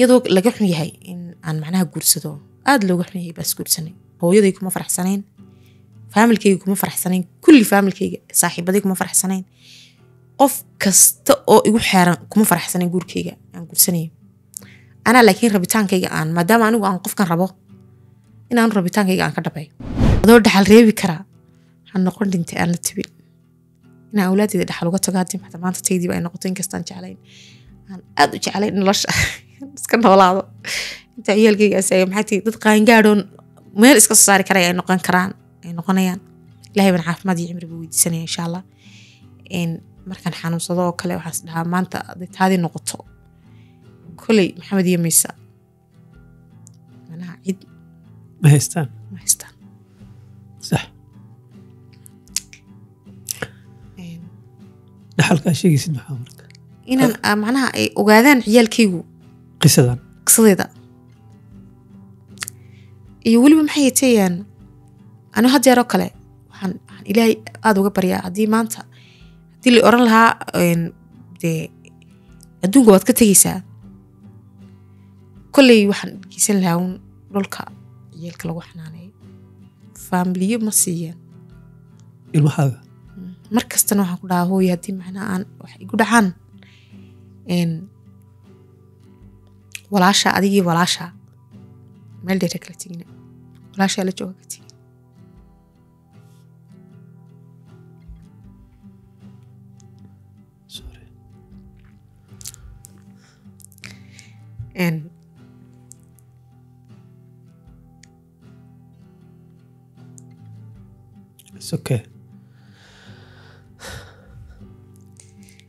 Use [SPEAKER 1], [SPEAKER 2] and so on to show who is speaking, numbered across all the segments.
[SPEAKER 1] iyadoo laga xun yahay in aan macnaha guursado aada looga xun yahay baas guursanay hooyaday kuma faraxsanayn faamilkayga kuma faraxsanayn kulli faamilkayga saaxiibaday kuma faraxsanayn qof kasta oo igu xeeran kuma faraxsanayn guurkayga aan guursanay anaa laakiin rabitaankayga aan maadaama anigu aan qofkan rabo inaan rabitaankayga aan ka dhabay adoo dhaxal reebi karaa ha noqon dhintay aan la tabin inaan awlaadeyda dhaxal uga tago haddii maxda maanta taydiiba ay noqoto inkastaan jeclayn aan aada u jeclayn nolosha iska noolaado intaa ciyaalkeyga asayo maxaa dad qaangaadhoon meel iska soo saari kara ay noqon karaan ay noqonayaan ilahay baan caafimaad iyo cimriba weydiisanaya insha allah markaan xanuunsado oo kale waxaas dhahaa maanta aday taadii noqoto koley maxamed iyo miisa manaha cid
[SPEAKER 2] ma haystaan ma haystaan sax dhaxalkaa sheegaysid maxaa marka
[SPEAKER 1] inaan ah, macnaha ay ogaadaan ciyaalkaygu qisadan qisadeyda iyo weliba maxay yiteeyaan anu hadjeeroo kale waxaan ilaahay aada uga baryaa haddii maanta haddii la oran lahaa dee adduunka waad ka tegeysaa kolley waxaan geysan lahaa un dhulka yeelka lagu xanaanay faamiliyo ma siiyaan ilmahaaga mar kastana waxaan ku dhahaa hooya haddii macnaha aan wax igu dhacaan walaasha adigii walaasha meel dheera kala tegina walaashaa la jooga ka tegin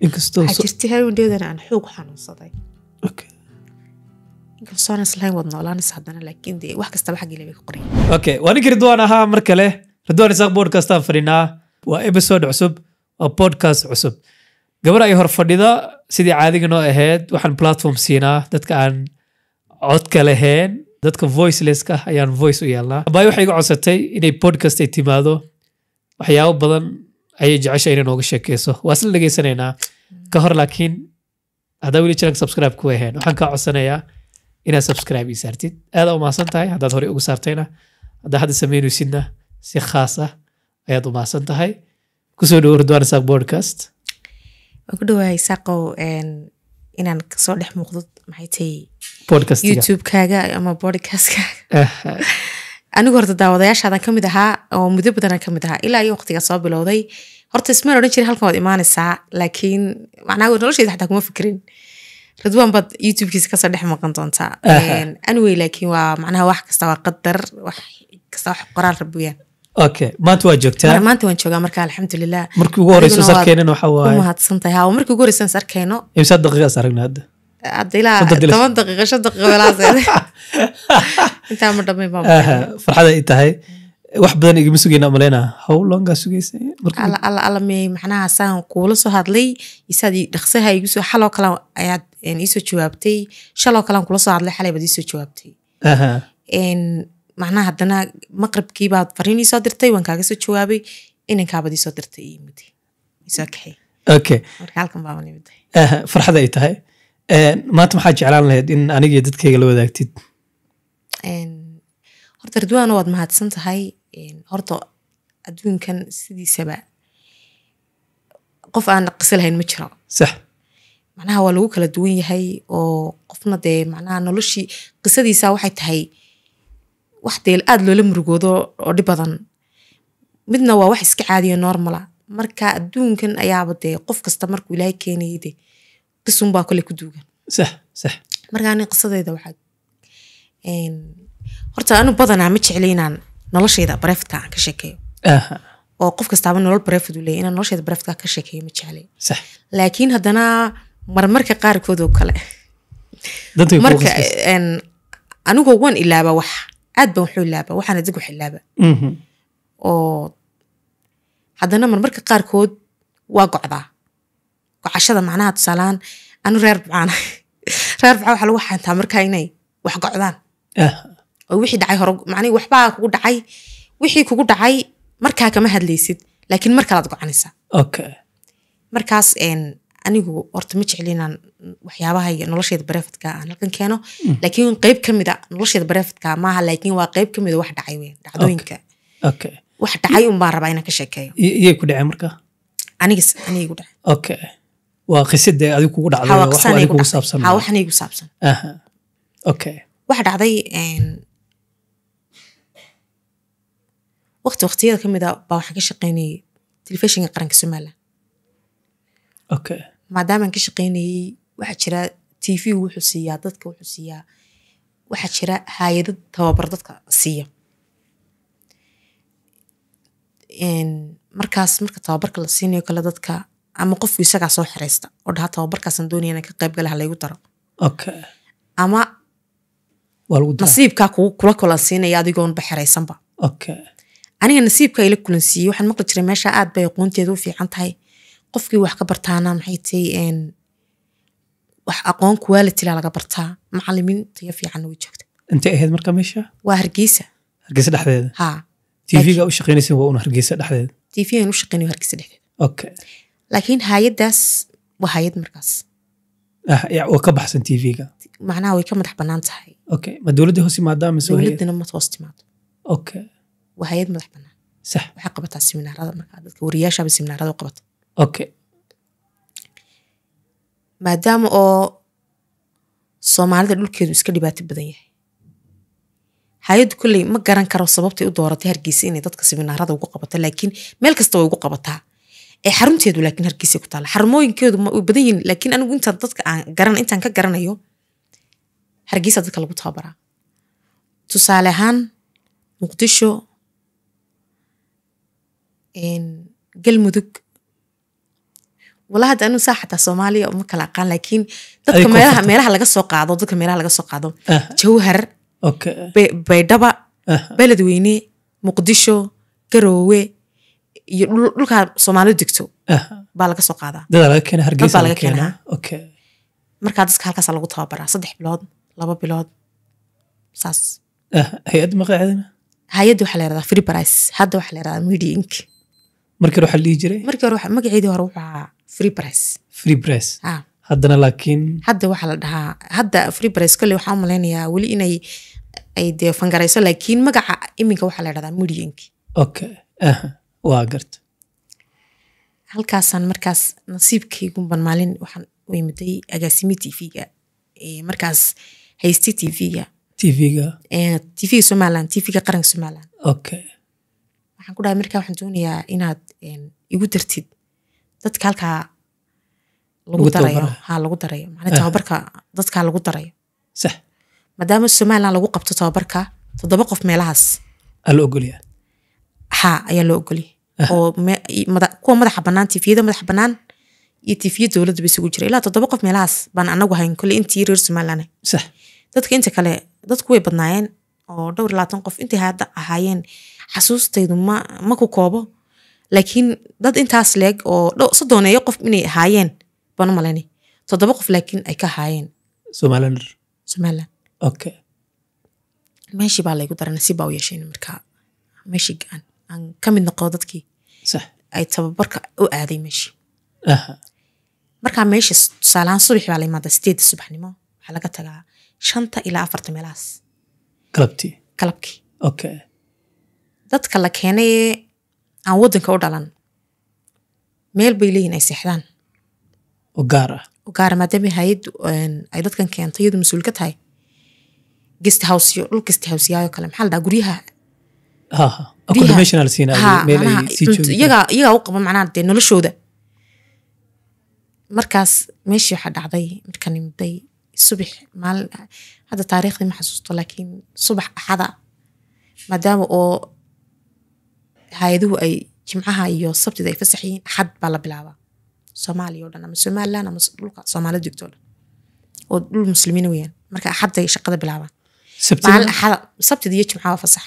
[SPEAKER 1] inkastoo jirti haweendeedana aan xoog xanuunsaday okay
[SPEAKER 2] ninkii ridwaan ahaa mar kale ridwaan isaaq bodcastaan fadhinaa waa episode cusub waa podcast cusub gabar ay hor fadhida sidii caadiga noo ahayd waxaan platform siinaa dadka aan codka lahayn dadka voicelesska ayaan voice u yeelnaa abaay waxay iga codsatay inay podcast ay timaado waxyaabo badan ayay jecesha inay nooga sheekeyso waa isla dhegeysanaynaa ka hor laakiin haddaa weli jananka subscribe ku ahayn waxaan kaa codsanayaa inaad subscribe saartid aada e, umahadsan tahay haddaad horey ugu saartayna haddaa hadda e sameynaysidna si khaas ah ayaad umahadsan tahay kusoo dhawo ridwan isaaq podcast
[SPEAKER 1] waan ku dhawahay inaan kasoo dhex muuqdo maxay tahay ama bodcastkaaga anigu horta daawadayaashaadan kamid ahaa oo muddo badanaan kamid ahaa ilaa iyo waqtigaa soo bilowday horta ismaan odhan jirin halkan waad imaanaysaa laakiin macnaa nolosheyda xataa kuma fikrin ridwan baad youtubekiisa kasoo dhex maqan doontaa anwey laakiin waa macnaha wax kasta waa qadar wax kasta wax qoraal rabuyaan
[SPEAKER 2] okay maanta waa joogtaa
[SPEAKER 1] maanta waan joogaa marka alxamdulilah markii ugu horeyso sarkeynana waxa waaye umahadsantahay markii ugu horeysan sarkeyno
[SPEAKER 2] imsaa daqiiqaas aragna hadda hadda
[SPEAKER 1] daqiiqo shan daqiiqo intaa ma dhamay
[SPEAKER 2] farxada i tahay wax badan igama sugeyna maleyna how longaa sugaysa
[SPEAKER 1] alla me macnaha saan kuula soo hadlay isaad dhaqsaha igu soo xaloo kale ayaad iisoo jawaabtay shaloo kalean kula soo hadlay xalay baad iisoo jawaabtay macnaha haddana maqribkii fariin iisoo dirtay waan kaaga soo jawaabay inankaabaad iisoo dirtay
[SPEAKER 2] farxad ay tahay maanta maxaa jeclaan lahayd in aniga iyo dadkayga la wadaagtid
[SPEAKER 1] horta ridwaano waad mahadsan tahay horta adduunkan sidiisaba qof aan qiso lahayn ma jiro sax macnaha waa lagu kala duwan yahay oo qofna dee macnaha noloshii qisadiisa waxay tahay wax dee aada loola murugoodo oo dhib badan midna waa wax iska caadiyo normala marka adduunkan ayaaba dee qof kasta markuu ilaahay keenayay de qisunbaa kole ku duugan sax sax marka ani qisadeyda waxaa horta anu badanaa ma jeclaynaan nolosheyda barefta aan ka sheekeeyo oo qof kastaaba nolol barefad u leeyay inaan nolosheyda barefta ka sheekeeyo ma jeclay laakiin haddana marmarka qaarkood oo kale marka anigoo waan ilaaba wax aad baan waxu ilaaba waxaana deg wax ilaaba oo haddana marmarka qaarkood waa gocdaa gocashada macnaha tusaalaan anu reer bucaana reer buca waxa lagu xantaa markaa inay wax gocdaan wixii dhacay hor macnihi waxbaa kugu dhacay wixii kugu dhacay markaa kama hadlaysid laakiin mar kalaad gocanaysaa markaas anigu horta ma jeclinaan waxyaabaha noloshayda bareefadka aan halkan keeno mm. laakiin qeyb kamida ah nolosheeda noloshayda maaha laakiin waa qeyb ka ah wax dhacay weyn dhacdooyinka okay wax dhacay un rabaa inaan ka sheekeeyo
[SPEAKER 2] iyay ku dhaceen markaa
[SPEAKER 1] anigis anigay ku dhaceen
[SPEAKER 2] okay waa qisadee adigu kugu dhacday waxanay kugu saabsan waxanay wax
[SPEAKER 1] dhacday waqti waqtiyada kamida baa waxaan ka shaqeynayay telefishinka qaranka somalilan maadaamaan ka shaqeynayay waxaa jira t v wuxuu siiyaa dadka wuxuu siiyaa waxaa jira hay-adad tababar dadka siiya markaas marka tababarka la siinayo kale dadka ama qofku isagaa soo xireysta oo dhaha tababarkaasaan doonaya inaan ka qayb gala halaygu daro ama nasiibkaa kula kolansiinaya adigoonba xereysanba okay aniga nasiibka ayla kulansiiyey waxaan maqli jiray meesha aad bay aqoonteeda u fiican tahay qofkii wax ka bartaana maxay tahay wax aqoon kuwaalitila laga bartaa macalimiin tayo fiicanna way joogta intay ahayd marka meesha waa hargeysa
[SPEAKER 2] hargeysa dhexdeeda ha tvga u shaqeynaysan waa una hargeysa dhexdeeda
[SPEAKER 1] tv aan u shaqeynayo hargeysa dhexdeeda okay laakiin hayadaas waa hayad markaas
[SPEAKER 2] waa ah, ka baxsan tvga
[SPEAKER 1] macnaha way ka madax bannaan tahay
[SPEAKER 2] okay ma dowladda hoos imaadaa mise dowladdana
[SPEAKER 1] ma hoos timaado okay waa hay-ad madax banaan sax waxaa qabataa siminaarada markaa dadka wariyaashaaba siminaarada qabata okay maadaama oo soomaalida dhulkeedu iska dhibaato badan yahay hay-addu kolley ma garan karo sababtay u dooratay hargeysa inay dadka siminaarada ugu qabato laakiin meel kasta way ugu qabataa ee xarunteedu laakiin hargeysa ku taala xarumooyinkeedu way badan yihiin laakiin anigu intaan dadka aan garan intaan ka garanayo hargeysa dadka lagu tababaraa tusaale ahaan muqdisho galmudug wala hada anu saa xataa soomaaliya uma kala aqaan laakiin dadka meelaha meelaha laga soo qaado dadka meelaha laga soo qaado jawhar baydhaba beledweyne muqdisho garoowe iyo dhulka soomaalidu degto baa laga soo qaadaa dadka halkaasa lagu tababaraa saddex bilood laba bilood saas hay-adda magaceedana hay-adda waxaa la yirahdaa free price hadda waxaa la yirahdaa media ink
[SPEAKER 2] markii waxa la dhihi jiray
[SPEAKER 1] markii hore magaceedii hore wuxuu ahaa free press
[SPEAKER 2] free press ah haddana laakiin
[SPEAKER 1] hadda waxaa la dhahaa hadda free press kolley waxaa umaleynayaa weli inay ay dee fangarayso laakiin magaca iminka waxaa la yidhahdaa medianki
[SPEAKER 2] okay aha waa garta
[SPEAKER 1] halkaasaan markaas nasiibkaygunban maalin waxaan u imiday agaasimi tv-ga markaas hayste tv-ga tv-ga tv-ga somaliland tv-ga qaranka somaliland okay waxaan ku dhahay marka waxaan doonayaa inaad igu dartid dadka halkaa lagu darayo ha lagu darayo macnaa eh. tababarka dadkaa lagu darayo sax maadaama somaliland lagu qabto tababarka toddoba qof meelahaas aa la ogolya ha ayaa loo ogolya eh. oo kuwa madaxa bannaan tifiyada madaxa bannaan iyo tifiya dowladduba isugu jira ilaa toddoba qof meelahaas baan anagu hayn kole intii reer somaliland dadka inta kale dadku way badnaayeen oo dhowr labaatan qof intay ahaayeen xasuustaydu ma ku koobo laakiin dad intaas leeg oo sodooneeyo qof inay ahaayeen baan u malaynay toddoba qof laakiin ay ka ahaayeen somaliland somaliland okay meeshii baa laygu darana si baa u yeesheen markaa meeshii aan aan ka mid noqdo dadkii sax ay tababarka u aaday meeshii markaa meesha tusaalehaan subaxi baa la imaada sideedda subaxnimo waxaa laga tagaa shanta ilaa afarta meelahaas galabtii galabkii okay dadka la keenaye aan wadanka u dhalan meel bay leeyihin ay seexdaan gaara ah. maadaama hay-ad ay dadkan keento iyadu mas-uul ka tahay gest howsyo dhul gest howsyaayoo kale maxaa la dhaha guryaha iyagaa u qaba macnaha dee noloshooda markaas meeshii waxaa dhacday marka nimday subax maali hadda taariikhdii ma xasuusto laakiin subax axada maadaama oo hay-aduhu ay jimcaha iyo sabtida ay fasax yihiin axad baa la bilaabaa soomaaliya o dhan ama somalilan ama dhulka soomaalida degto dhan oo dhul muslimiina weyaan marka axadday shaqada bilaabaan sabtida iyo jimcaha waa fasax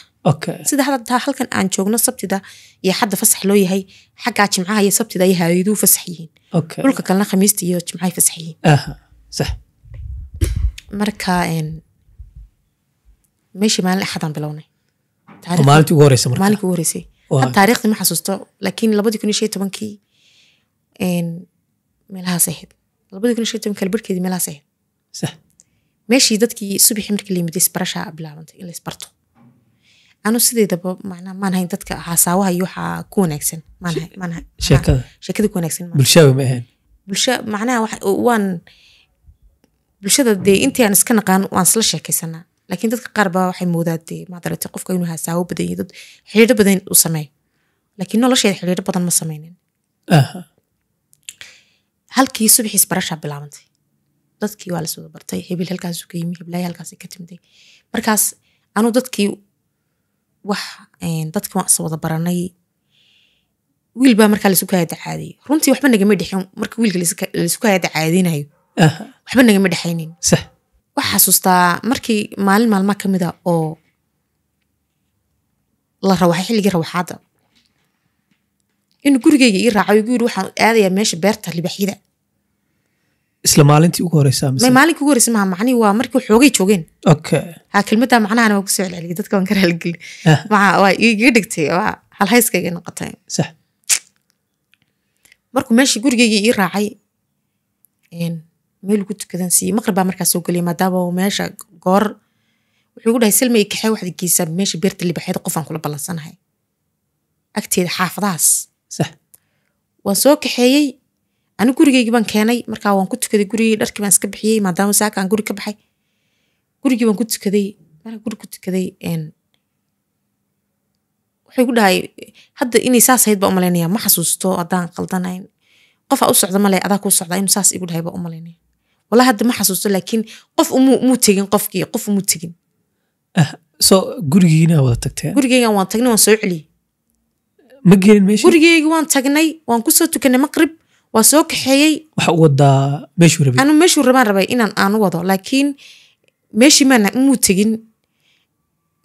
[SPEAKER 1] sida hadda halkan aan joogno sabtida iyo xadda fasax loo yahay xaggaa jimcaha iyo sabtida iyo hay-aduhu fasax yihiin dhulka kalena khamiista iyo jimcahay fasax yihiin marka meeshii maalin axadaan bilownay maalintii ugu horeysay taarikhdi ma xasuusto laakiin labadii kun iyo shan tobankii meelahaas ahayd labadii kun iyo shan iyo tobankii albarkeedii meelahaas ahayd meeshii dadkii subixi markii la yimid isbarashaa bilaabantay in la isbarto anu sideedaba macnaa maan dadka xasaawaha iyo waxaa ku wanaagsan sheekada ku wanaagsan
[SPEAKER 2] bulshaba ma ahayn
[SPEAKER 1] bulsha macnaha waan bulshada dee intii aan iska naqaan waan isla sheekaysanaa laakiin dadka qaar baa waxay moodaade madarate qofka inuu hasaawo badan yahy dad xidhiiro badan u sameey laakiin nolosheeda xidhiiro badan ma sameynin halkii subaxiis barashaa bilaabantay dadkii waa laswada bartay hebil halkaasu ka yimi heblaahi halkaas ka timday markaas anuu dadkii wax dadkii waan iswada baranay wiil baa markaa laisu kaadacaadiyo runtii waxba nagama dhexin marka wiilka laisu kaadacaadinayo waxba nagama dhexaynin wax xasuustaa markii maalin maalma ka a ah oo la rawaxay xilligii rawaxaada inuu gurigeyga ii raaco igu yiri waxaan aadayaa meesha beerta libaxyada
[SPEAKER 2] isla maalintii ugu horeysa mise
[SPEAKER 1] maalinka ugu horeysa maha macnihi waa markii xoogay joogeen okay ha kelmadda macnahana waa ku soo dadka waan ka raalgelin ah. waa iga dhigtay waa halhayskayga noqotay sax markuu meeshii gurigeyga ii raacay meel lagu tukadan siiyey maqrib markaa soo geliyay maadaama meesha goor wuxuu igu dhahay silma i kaxee waxaad geysaan meesha beerta libaxeeda qofaan kula ballansanahay agteeda xaafadahaas sax waan soo kaxeeyey ani gurigeygii baan keenay markaa waan ku tukaday gurigii dharkii baan iska bixiyey maadaama saakaan guri ka baxay gurigii baan ku tukaday markaa guri ku tukaday waxay gu dhahay hadda inay saas ahayd baa umalaynaya ma xasuusto haddaan qaldanayn qofaa u socda male adaa kuu socdaa inuu saas igu dhahay baa umalaynaya wala hadda ma xasuusto laakiin qof muu tegin qofkii qof muu tegin ah, so
[SPEAKER 2] gurigiina wada tagteen
[SPEAKER 1] gurigeygan waan tagnay waan soo celiyey ma gelin meesha gurigeygi waan tagnay waan kusoo tukanay maqrib waa soo kaxeeyey
[SPEAKER 2] waxa u wadaa meeshuu rabay
[SPEAKER 1] anu meeshuu rabaan rabay inaan aanu wado laakiin meeshii maana muu tegin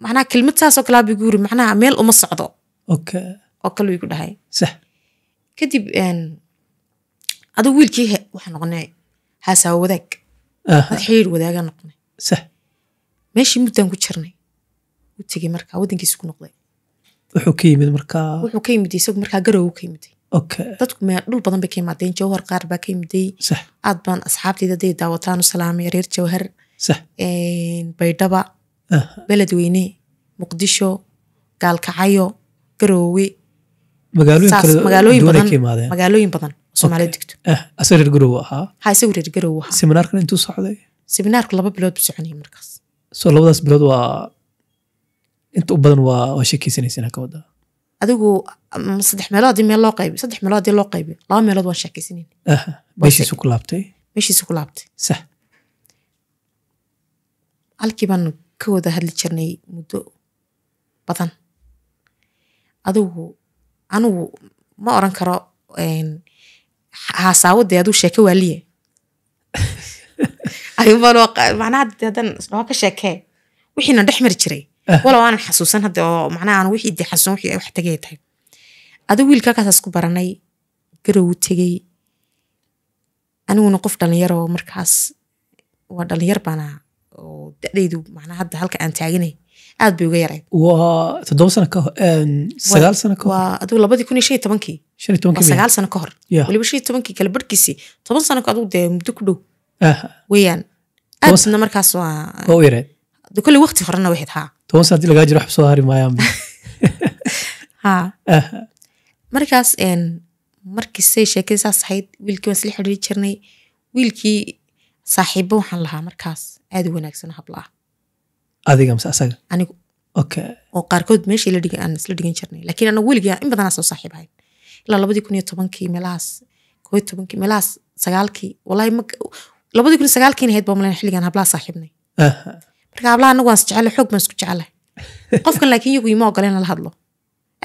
[SPEAKER 1] macnaha kelmad saasoo kalaa bigu yiri macnaha meel uma socdo oo kale igu dhahay kadib adigu wiilkii waxaa noqonay haasaa wadaag ad xiriir wadaaga noqonay meeshii muddan ku jirnay u tegey marka wadankiisu ku noqday wuxuu ka yimid markaa wuxuu ka yimid isagu markaa garowu ka yimiday dadku dhul badan bay ka imaadeen jawhar qaar baa ka yimiday aad baan asxaabteyda hadday daawataan u salaamay reer jawhar baydhaba beledweyne muqdisho gaalkacayo garoowe magaalooyin badan soomaalida degto
[SPEAKER 2] eh, asareer garow ahaa
[SPEAKER 1] ha isagu reer garow ahaa seminaarkan intuu socday seminaarka laba bilood bu soconayay markaas
[SPEAKER 2] soo labadaas bilood waa inta u badan waa waa sheekeysanaysanaa ka wadaa
[SPEAKER 1] adigu um, saddex meelood hadii meel loo qaybiy saddex meelood hadii loo qaybiyo laba meelood waan sheekeysanayna eh, meeshiisu ku laabtay meeshiisu ku laabtay sax halkii baanu ka wada hadli jirnay muddo badan adigu anigu ma oran karo xasaawada aduu sheeke waaliye ayuubanmanaha haddaan noo ka sheekee wixiinan dhex mari jiray walow aanan xasuusan hadde oo macnaha aan wixii dee xasuusan wixii wax tagay tahay adigu wiilka halkaasaas ku baranay garowu tegey aniguna qof dhalinyaro markaas waa dhalinyar baana oo da-daydu macnaha hadda halka aan taaganay aad bay uga yarayd waa
[SPEAKER 2] toddoba sano kahor
[SPEAKER 1] sano kahor waa adigu shan iyo tobankii shan iyo toban sano adigu dee muddo ku dhow ah. weeyaan aadna markaas waa u horena waxayd haa
[SPEAKER 2] toban sano hadii lagaa jiro waxba hari maayaan
[SPEAKER 1] ha ah. markaas markii say sheekadii saas ahayd wiilkii waan isla xiriiri jirnay wiilkii saaxiibo waxaan lahaa markaas aad u wanaagsan hablaa
[SPEAKER 2] adiga mase asaga
[SPEAKER 1] anigu oo qaarkood meeshii la dhigan aan isla dhigan jirnay laakiin anagu weligaa in badanaa soo saaxiib ahayn ilaa labadii kun iyo tobankii meelahaas koo tobankii meelahaas sagaalkii wallahi ma labadii kun iyo sagaalkiin ahayd baa xilligan hablaha saaxiibnay marka hablaha anagu waan is xoog baan isku jecelahay qofkan laakiin iyagu ima ogola in hadlo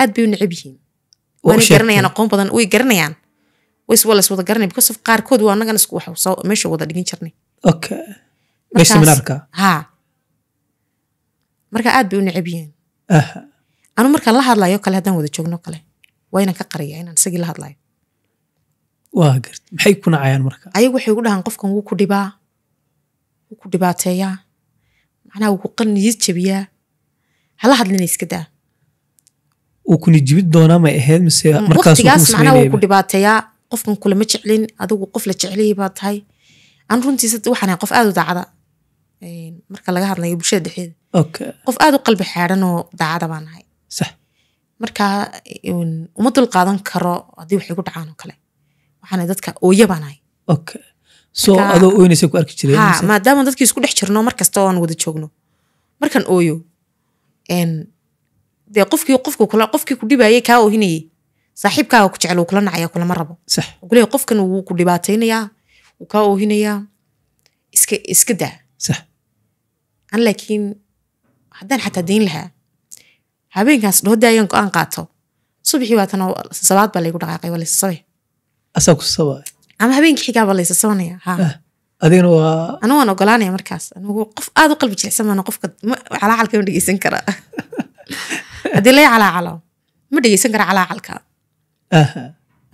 [SPEAKER 1] aad bay u necab yihiin waanay garanayaan aqoon badan way garanayaan ways waa la is wada garanay because of qaarkood waa annagan isku wax meesha wada dhigin jirnay okay meesha minarka haa marka aad bay u necab ah. anu markaan la hadlayo kale haddaan wada joogno kale waa inaan ka qariya inaan isagii la hadlayo maxay
[SPEAKER 2] ku nacayaan marka
[SPEAKER 1] ayagu waxay ugu dhahaan qofkan wuu ku dhibaa wuu ku dhibaateeyaa macnaha wuu ku qalniyid jabiyaa hala hadlina iska daa
[SPEAKER 2] wuu ku nijibin doonaa may ahayd mise mm, markaaswaqtigaas macnaha wuu ku
[SPEAKER 1] dhibaateeyaa qofkan kulama jeclin adigu qof la jeclayay baa tahay an runtiis waxaan ahay qof aad u daacada marka laga hadlayo bulshada dhexeeda qof aad u qalbi xeeran oo daacada baan ahay marka uma dulqaadan karo haddii waxay ku dhacaan oo kale waxaana dadka ooya baan ahay maadaama dadkii isku dhex jirno markasta oo aan wada joogno markaan ooyo dee qofkii qofku kula qofkii ku dhibayay kaa oohinayay saaxiibkaaga ku jecel uu kula nacaya kulama rabo sax qofkan wuu ku dhibaataynayaa wuu kaa oohinayaa iska iska daa sah an laakiin haddaan xataa dayn lahaa habeenkaas dhoodda ayaan go-aan qaato subaxii waatana sabaad baa laygu dhaqaaqay waa laysasabe
[SPEAKER 2] asaa ku sabaay
[SPEAKER 1] ama habeenkii xigaaba laysasabanaya ha
[SPEAKER 2] adigana waa
[SPEAKER 1] anugaan ogolaanaya markaas anigu qof aad u qalbi jilicsan baana qofka calaacalka ma dhegeysan kara haddii lay calaacalo ma dhegeysan kara calaacalka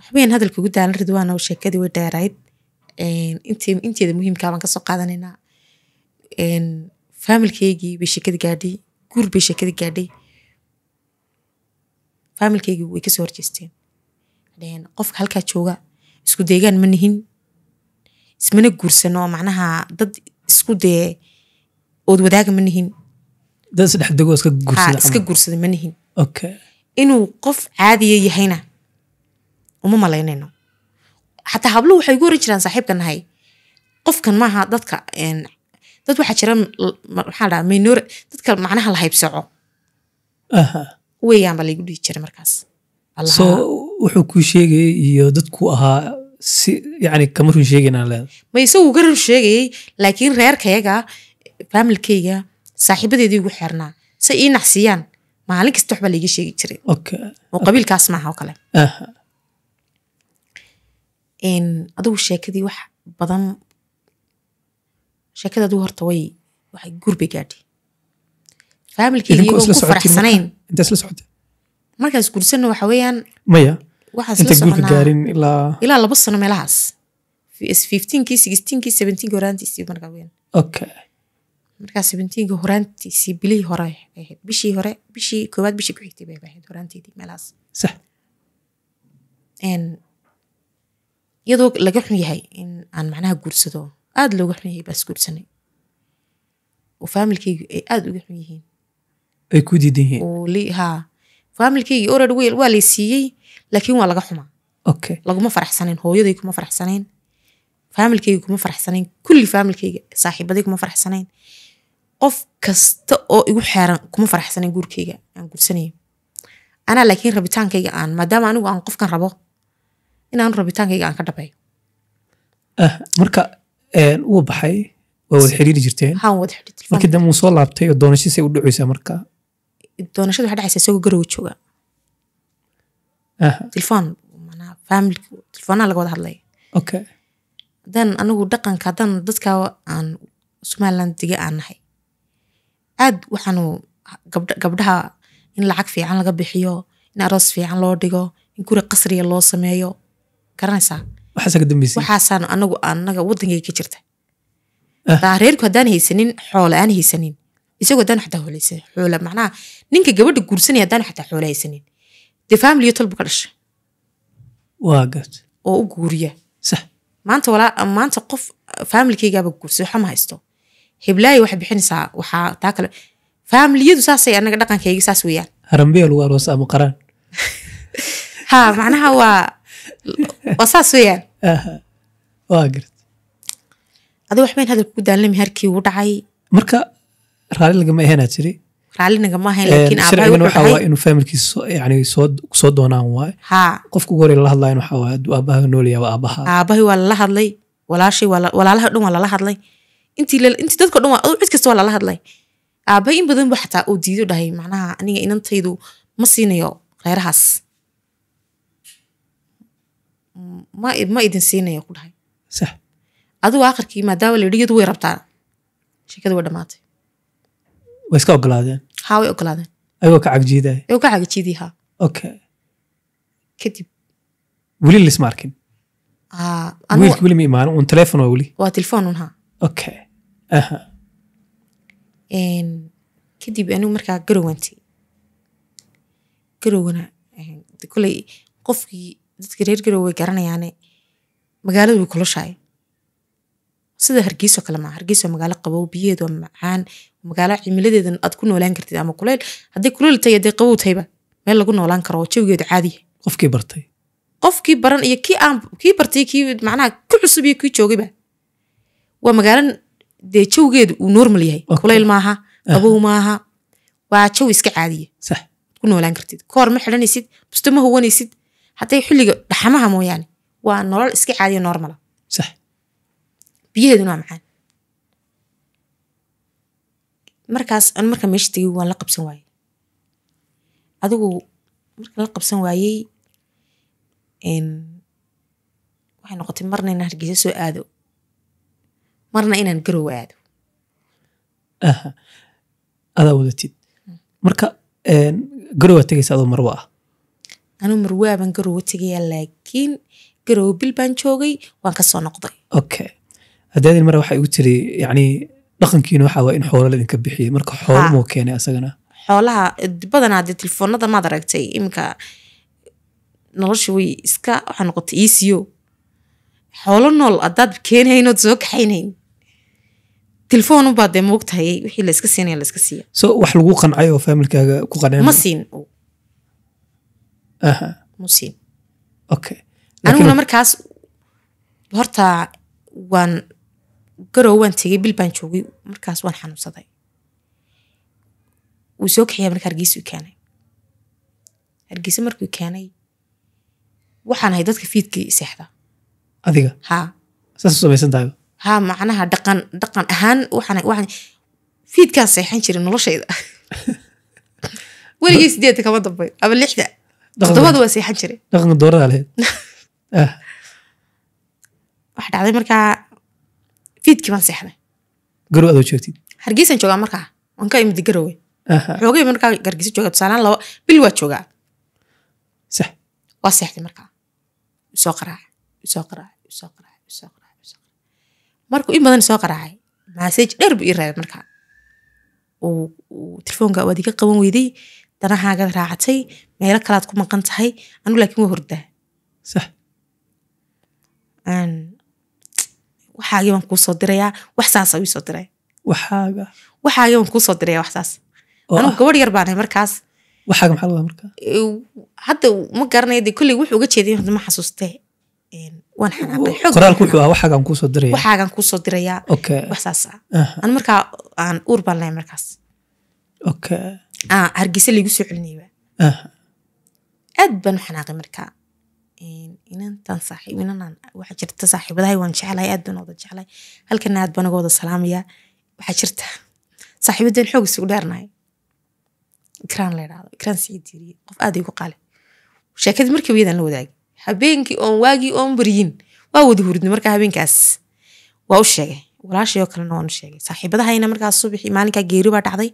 [SPEAKER 1] waxweyaan hadalka ugu daalan ridwaanow sheekadii way dheerayd inteeda muhiimkaa baan kasoo qaadanaynaa faamilkeygii bay sheekada gaadhay guur bay sheekada gaadhay faamilkeygii way kasoo horjeesteen dhaheen qofka halkaa jooga isku deegaan ma nihin ismana guursano macnaha dad isku dee ood wadaaga ma nihin
[SPEAKER 2] iska guursada iska
[SPEAKER 1] ma nihin inuu qof caadiya yahayna uma malaynayno xataa habluhu waxay ugu oran jiraan saaxiibka nahay qofkan maaha dadka dad waxaa jira maxaadhaa minor dadka macnaha la haybsoco weeyaanba laygu dhihi jiray markaas so
[SPEAKER 2] wuxuu kuu sheegayay iyo dadku ahaa si yani kama run sheegaynaan leedahay
[SPEAKER 1] ma isagu ga run sheegayay laakiin reerkayaga faamilkayga saaxiibadeedii ugu xeernaa say ii naxsiyaan maalin kasta waxbaa layga sheegi jiray oo qabiilkaas maaha oo kale adigu sheekadii wax badan sheekadadu horta way waxay gurbi gaadhay faamilkii iyagoo markaas guursanno waxa ilaa ilaa laba sano meelahaas fifteenkii sixteenkii seventeenkii horaantiisii markaa weeyaan okay markaa bilihii hore bishii hore bishii koowaad bishii ku iyadoo laga xun yahay in aan macnaha guursado aada looga xun yahay baa isguursanay oo faamilkeygu ay aada uga xun yihiin ay ku diidan yihiin haa faamilkeygii orad waa lay siiyey laakiin waa laga xumaa okay laguma faraxsanayn hooyaday kuma faraxsanayn faamilkeyga kuma faraxsanayn kulli faamilkeyga saaxiibaday kuma faraxsanayn qof kasta oo igu xeeran kuma faraxsanayn guurkeyga aan guursanaya anaa laakiin rabitaankayga aan maadaama anigu aan qofkan rabo inaan rabitaankayga aan ka dhabeeyo
[SPEAKER 2] ah, marka wuu baxay waa wada xiriiri jirteen markii dambe wuu soo laabtay oo doonashadiisay u dhacaysaa marka
[SPEAKER 1] doonashada waxa dhacaysa isagoo garowa jooga telefoon faamilka telefoonaa laga wada hadlay hadaan anigu dhaqanka haddaan dadka aan somaliland diga aan nahay aad waxaanu gabdhaha in lacag fiican laga bixiyo in aroos fiican loo dhigo in guri qasriya loo sameeyo garanaysaa
[SPEAKER 2] waxaasaan
[SPEAKER 1] anagu anaga wadankayga ka jirta ah. reerku haddaan haysanin xoola aan haysanin isagoo haddaan xataa xooleysanin xoole macnaha ninka gabadha guursanaya haddaan xataa xoole haysanin dee faamiliyo tolbu ka dhasha
[SPEAKER 3] oo
[SPEAKER 1] u guuriya maanta walaa maanta qof ah, faamilkaygaaba guursa waxama haysto heblaaye waxay bixinaysaa waxaa taa kale faamiliyadu saasay anaga dhaqankayga saas weeyaan
[SPEAKER 2] harambiya lagu ama qaraan
[SPEAKER 1] ha macnaha waa oo saas weyaan waa gart adi waxbayn hadal kugu daalnami harkii uu dhacay
[SPEAKER 2] marka raalli ahaynaa jiri soo doonaan waaye haa qofka ugu horey lala hadlayan waxaa aduu aabaha noolaya waa aabaha
[SPEAKER 1] aabahay waa lala hadlay walaashay walaalaha dhan waa lala hadlay intii intii dadka dhan cid kasta waa lala hadlay aabahay in badan bu xataa uu diido dhahay macnaha aniga inantaydu ma siinayo reerahaas ma idin siinaya ku dhahay adigu akirkii maadaama la yidhi yadu way rabtaan sheekada way dhamaatay
[SPEAKER 2] way iska ogolaadeen
[SPEAKER 1] haa way ogolaadeen
[SPEAKER 2] ayagoo ka cagjiiday
[SPEAKER 1] ayagoo ka cagjiiday haa okay kadib
[SPEAKER 2] weli lisma arkin wiilki ma imaanin uun teleefon waa weli
[SPEAKER 1] waa telefoon un haa
[SPEAKER 2] okay aha
[SPEAKER 1] kadib anigu markaa garowantay garowgana kolay qofkii dadka reer garow way garanayaane magaalada way kulushahay sida hargeyso kale maa hargeyso magaalo qabow biyeed waa macaan magaalo cimiladeeda aad ku noolaan kartid ama kuleyl haday kuleyl tahay haday qabow tahayba meel lagu noolaan karo oo jawigeedu caadiya qofkii bartay qofkii baran iyo kii aan kii bartay kii macnaha ku cusub iyo kii joogayba waa magaalo dee jawigeedu uu normal yahay kuleyl maaha ah. qabow maaha waa jawi iska caadiya sax ku noolaan kartid koor ma xiranaysid busto ma huwanaysid hadday xilliga dhaxamaha mooyaane waa nolol iska caadiya normala sax biyaheeduna waa macaan markaas an marka meesha tegay waan la qabsan waayey adigu markaan la qabsan waayey waxay noqotay marna inaan hargeysa soo aado marna inaan garow aado
[SPEAKER 2] adaa wadatid marka garowaa tegaysa adoo marwa ah
[SPEAKER 1] anuu marwaaban garooga tegaya laakiin garooga bil baan joogay waan kasoo noqday
[SPEAKER 2] okay hadaadin mara waxaa igu tiri yacni dhaqankiina waxaa waa in xoola laidinka bixiya marka xoolo muu keenay asagana
[SPEAKER 1] xoolaha badanaa dee telefoonada maad aragtay iminka nolosha way iska waxaa noqotay iisiyo e xoolo nool haddaad keenaynood soo kaxaynayn telefoon ubaa dee moogtahay wixii la siinaya la siiya
[SPEAKER 2] so wax lagu qancay oo faamilkaaga ku qancay ma siin aniguna
[SPEAKER 1] markaas horta waan garow waan tegay bil baan joogay markaas waan xanuunsaday wuu soo kaxiya marka hargeysa u keenay hargeysa markuu keenay waxaan ahay dadka fiidkii seexda adiga haa
[SPEAKER 2] saas u samaysantahay
[SPEAKER 1] macnaha dhaqan dhaqan ahaan waxaan waxaan fiidkaan seexan jiray noloshayda weligii sideedda kama dambay ama lixda todobada waa seexan jire
[SPEAKER 2] dhaqanka doorada lahayd
[SPEAKER 1] waxa dhacday markaa fiidkii baan seexday garow adoo joogtid hargeysaan joogaa markaa waan ka imid garowe xoogay markaa hargeysa joogaa tusaalaan laba bil waa joogaa sax waa seexday markaa soo qaraac soo qaraac soo qaraac soo qaraac soo qaraac markuu in badan soo qaraacay masaj dheer buu ii raaday markaa uu telefoonka waad iga qaban weyday danahaagaad raacatay meelo kalaad ku maqan tahay anu laakin waa hordaa waxaagii baan kuusoo dirayaa wax saasa iisoo diray waxaagii baan kuusoo diraya wax saas anu ah. gabadh yar baanahay markaas hadda ma garanay de kolley wuxuu uga jeeday ma xasuustee waan
[SPEAKER 2] xanaaqaywaxaagan
[SPEAKER 1] kuusoo dirayaa wax saasa anu markaa aan uur baan lahay markaas Ah, hargeysa laygu soo celinayba ah. aad baan u xanaaqay markaa inantan saaxiib inanaan waxaa jirta saaxiibadahay waan jeclahay aad baan wada jeclahay halkana aad baan uga salaamayaa waxaa jirta saaxiibadan xoog isugu dheernahay ikraan la idhaahdo ikraan sii qof aad igu qale sheekadii markiiba iyadaan la wadaagi habeenkii oon waagii oon baryin waa wada hurdno markaa habeenkaas waa u sheegay walaashayoo kalena waan u sheegay saaxiibadahayna markaas subaxii maalinkaa geeri baa dhacday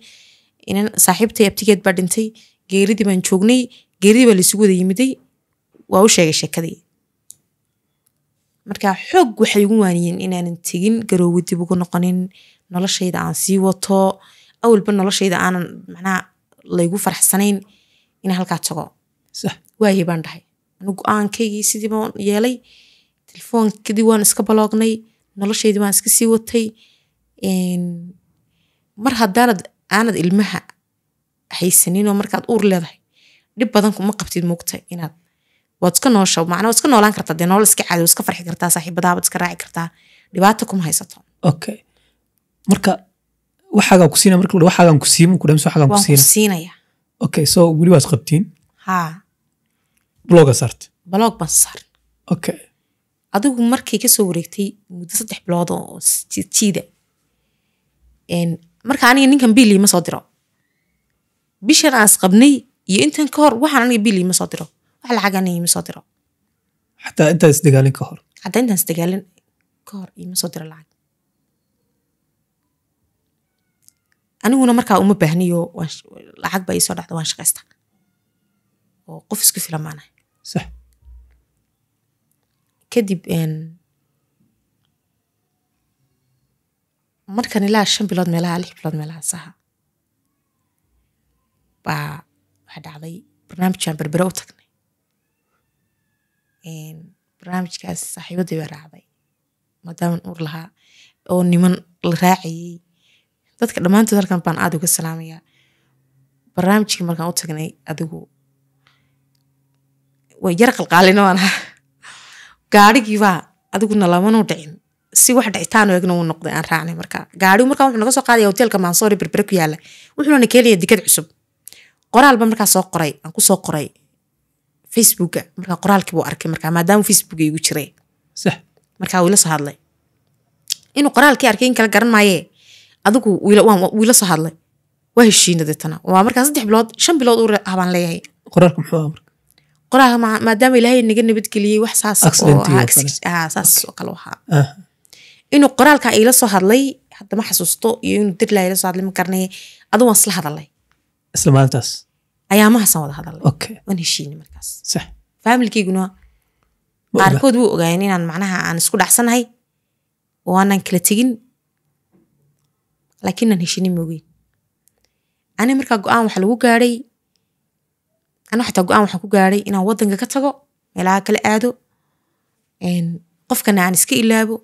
[SPEAKER 1] saaxiibtay abtigeed baa dhintay geeridii baan joognay geeridii baa laisugu wada yimiday waa u sheegay sheekadii marka xoog waxay igu waaniyeen inaanan tegin garoowe dib ugu noqonin noloshayda aan sii wato awalba noloshayda aanan manaa laygu faraxsanayn in halkaa tago waaye baan dhahay anu go-aankaygii sidiibaan yeelay telefoonadii waan iska baloognay noloshaydii baan iska sii watay mar haddaanad aanad ilmaha haysaninoo markaad uur leedahay dhib badan kuma qabtid moogta inaad waad iska noosha macnaa waad iska noolaan kartaa dee nolol iska caadi waad iska farxi kartaa saaxiibadaabad iska raaci kartaa dhibaato kuma haysato
[SPEAKER 2] okay marka waxaagaan kusiina marka waxaagaan kusiima kudhamis waxaagaan kusiinaya okay so weli waad qabtiin haa bloga saarta
[SPEAKER 1] blog baan saar okay adigu markay kasoo wareegtay muddo saddex bilooda oo jiida marka aniga ninkan biil iima soo diro bishan aas qabnay iyo intan ka hor waxaan aniga biil iima soo diro wax lacag aniga soo diro
[SPEAKER 2] xataa intaan isdagaalin ka hor
[SPEAKER 1] xataa intaan isdagaalin ka hor iima soo diro lacag aniguna markaa uma baahniyo lacag baa iisoo dhacda waan shaqaystaa oo qof isku filan maanahay sax kadib markan ilaa shan bilood meelaha lix bilood meelahaas aha baa waxaa dhacday barnaamijaan berbere u tagnay barnaamijkaas saaxiibaday baa raacday maadaaman uur lahaa oo niman la raacayay dadka dhammaantood halkan baan aada uga salaamayaa barnaamijkii markaan u tagnay adigu way yar qalqaalina waan gaadhigiibaa adiguna lamanuu dhicin si wax dhicitaano eegna wuu noqday aan raacnay marka gaari marka wuxuu naga soo qaadaya hoteelka mansoori berbere ku yaalla wuxuuna keenaya dekad cusub qoraalba markaa soo qoray aan kusoo qoray facebooka marka qoraalkiibuu arkay marka maadaama facebooka igu jiray marka wiila soo hadlay inuu qoraalkii arkay in kala garan maayee adigu wiila soo hadlay waa heshiina deetana waa markaa saddex bilood shan bilood uu habaan leeyahay qoraalka muxuu ah marka qoraal maadaama ilaahay naga nabadgeliyey wax saas saas oo kale ahaa inuu qoraalka iila soo hadlay hadda ma xasuusto iyo inuu dirla ila soo hadlay ma garanaye adu waan isla hadalnay isla maalintaas ayaamahaasaan wada hadalnay waan heshiinay markaas sax faamiligyguna qaarkood wuu ogaayeen inaan macnaha aan isku dhacsanahay oo aanaan kala tegin laakiin aan heshiinay moogeyn ani markaa go-aan waxa lagu gaadhay anu xataa go-aan waxaan ku gaadhay inaan waddanka ka tago meelaha kala aado qofkana aan iska ilaabo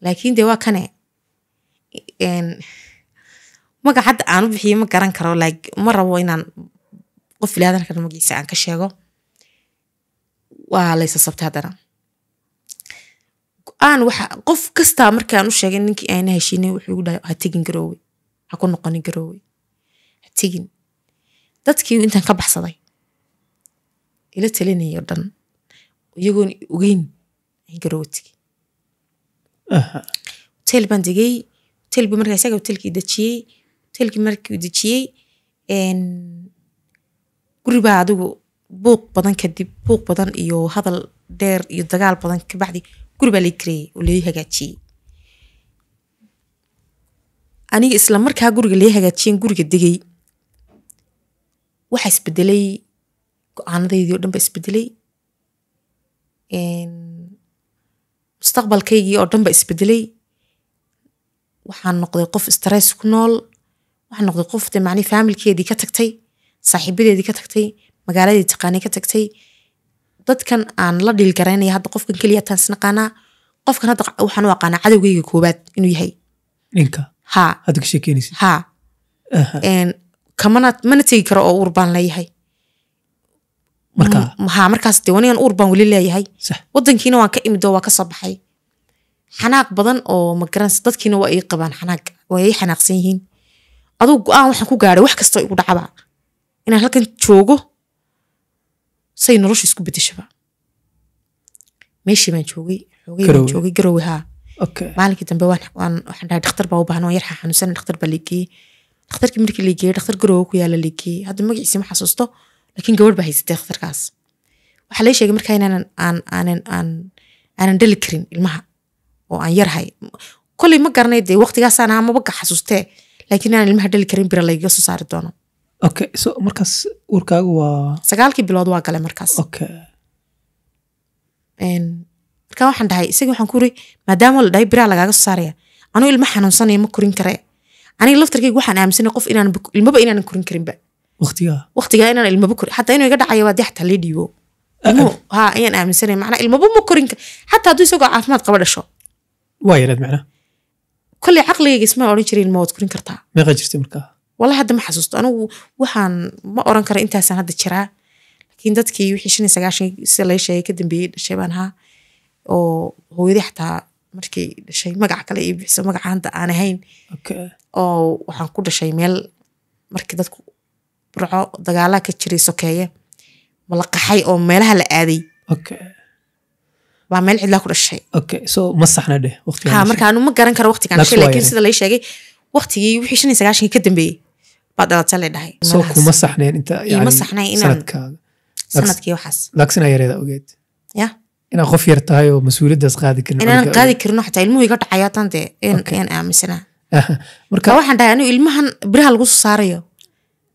[SPEAKER 1] laakiin dee waa kane maga hadda aan u bixiyo ma garan karo like ma rabo inaan qof ilaa hadalkan magiisa aan ka sheego waa laysa sabtay haddana aan waxa qof kastaa markaan u sheegay ninkii aana heshiinay wuxuu igu dhahay ha tegin garoowe ha ku noqonin garoowe ha tegin dadkii intaan ka baxsaday ila talinayo o dhan iyagoon ogeyn in garoowe tegin hotel baan degay hotelbu markaa isaga hotelkii dejiyey hotelkii markii dejiyey guribaa adigu buuq badan kadib buuq badan iyo hadal dheer iyo dagaal badan kabacdi guribaa lai kareeyey oo lai hagaajiyey aniga isla markaa guriga lai hagaajiyen guriga degay waxaa isbedelay go-aanadaydii o dhan ba isbedelay mustaqbalkaygii oo dhanba isbedelay waxaan noqday qof stress ku nool waxaan noqday qof de macni faamilkeedii ka tagtay saaxiibadeedii ka tagtay magaaladii taqaanay ka tagtay dadkan aan la dhiilgaraynaya hadda qofkan keliya taan isnaqaanaa qofkan hadda waxaan u aqaanaa cadowgeyga koowaad inuu yahay ninka ha hadda ka sheekeynaysid ha kamana mana tegi karo oo uur baan leeyahay marka ha markaas de wanigan uur baan weli leeyahay wadankiina waan ka imid waa ka soo baxay xanaaq badan oo magaranaysa dadkiina waa ii qabaan xanaaq waa ii xanaaqsan yihiin aduu go-aan waxaan ku gaadhay wax kastoo igu dhacaba inaan halkan joogo say noloshu isku bedeshaba meeshii baan joogay xoogay garowe haa maalinkii dambe waan dhahay dhakhtar baa u baahan waan yar xaa xanuunsana dhakhtar baa leegeeyey dhakhtarkii markii leegeeyey dhakhtar garowe ku yaala leegeeyey hadda magaciisi ma xasuusto laakiin gabadh baa haysatay dhakhtarkaas waxaa lee sheegay markaa inaanan aanan dhali karin ilmaha oo aan yarhay koley ma garanay dee waqtigaasaan ahaa mabaga xasuustee laakiin inaan ilmaha dhali karin bira layga soo saari doono okay so markaas warkaagu waa sagaalkii bilood waa gale markaas okay markaa waxaan dhahay isagii waxaan ku uri maadaama la dhahay biraa lagaaga soo saaraya anuu ilmo xanuunsanaya ma korin karee aniga laftarkayga waxaan aaminsanay qof inaan ilmaba inaanan korin karinba waqtigaa waqtigaa inaan ilmaba korin xataa inuu iga dhacayo waa dee xataa lee dhiibo eh, eh. ha ayaan aaminsanay macnaa ilmaba ma korin xataa hadduu isagoo caafimaad qaba dhasho
[SPEAKER 2] waa yareed macnaha
[SPEAKER 1] kolley caqligaygiis ma odhan jirin ma waad korin kartaa
[SPEAKER 2] meeqa jirtay markaa
[SPEAKER 1] wallahi hadda ma xasuusto anugu waxaan ma oran karo intaasaan hadda jiraa laakiin dadkii wixii shan iyo sagaashan sida laga sheegay ka dambeeyey dhashay baan ahaa oo hooyadii xataa markii dhashay magac kale iyo bixiso magaca hadda aan ahayn oo waxaan ku dhashay meel markii dadku raco dagaalaa ka jiray sokeeye ma la qaxay oo meelaha la aaday waa meel cidlaa ku dhashay ma ma garan karo waqtigan shay sida lay sheegay waqtigii wixii shan iyo sagaashankii ka dambeeyey baa dhalata la dhahay ma saxnayn
[SPEAKER 2] inaan qof yar tahay oo mas-uuliyaddaas qaadi karin inaan qaadi
[SPEAKER 1] karino xataa ilmuhu iga dhacayaa tante in aaminsanaa marka waxaan dhahay anigu ilmahan biraha lagu soo saarayo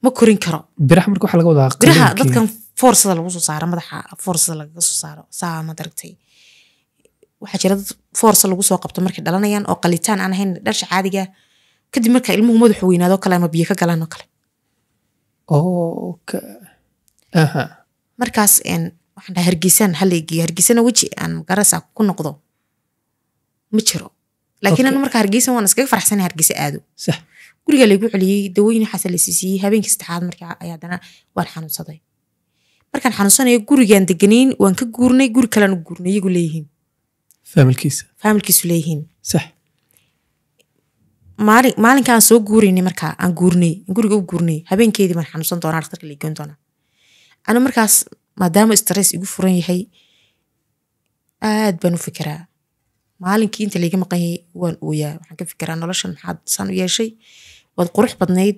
[SPEAKER 1] ma korin karo
[SPEAKER 2] biraha marka waxa laga wadaa biraha dadkan
[SPEAKER 1] foorsada lagu soo saaro madaxa foorsada lagaga soo saaro saa ma daragtay waxaa jira dad foorsa lagu soo qabto markay dhalanayaan oo qalitaan aan ahayn dharsha caadiga kadib marka ilmuhu madaxu weynaado kale ama biyo ka galaan oo kale markaas waxaan dhaha hargeysaan hargeysana weji aan magarasa ah ku noqdo ma jiro laakiin anu marka hargeysan waan iskaga faraxsanay hargeysa aado guriga laygu celiyey dawooyin waxaasa laysiisiyey habeenkii saddexaad markaa ayaa waan xanuunsaday markaan xanuunsanayo gurigaan deganayn waan ka guurnay guri kalean u guurnay iyagu leeyihiin
[SPEAKER 2] fahamilkiisa
[SPEAKER 1] fahamilkiisu leeyihiin sax maalin maalinkaan soo guuraynay markaa aan guurnay guriga u guurnay habeenkeedii baan xanuunsan doonaa dhakhtarka lagoyn doonaa anu markaas maadaama stress igu furan yahay aad baan u fikiraa maalinkii inta layga maqan yahay waan ooyaa waxaan ka fikiraa noloshan maxaad saan u yeeshay waad qurux badnayd